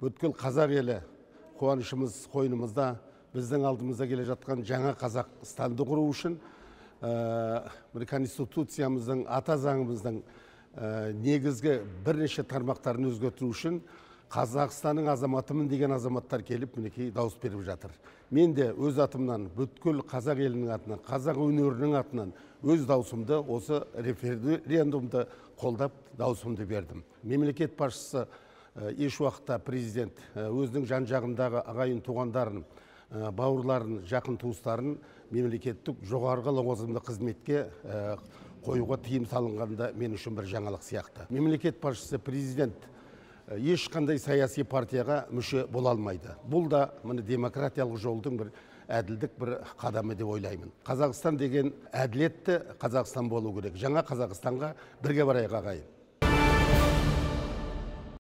бүткіл қазақ елі қуанышымыз қойнымызда біздің алдымызда келе жатқан жаңа қазақстанды құру үшін ә, конституциямыздың ата заңымыздың ә, негізгі бірнеше тармақтарын өзгерту үшін қазақстанның азаматымын деген азаматтар келіп мінекей дауыс беріп жатыр мен де өз атымнан бүткіл қазақ елінің атынан қазақ өнерінің атынан өз дауысымды осы референдумды қолдап дауысымды бердім мемлекет басшысы Э, еш уақытта президент э, өзінің жан жағындағы ағайын туғандарын э, бауырларын жақын туыстарын мемлекеттік жоғарғы лауазымды қызметке қоюға тыйым салынғанда мен үшін бір жаңалық сияқты мемлекет басшысы президент ешқандай саяси партияға мүше бола алмайды бұл да міне демократиялық жолдың бір әділдік бір қадамы деп ойлаймын қазақстан деген әділетті қазақстан болу керек жаңа қазақстанға бірге барайық ағайын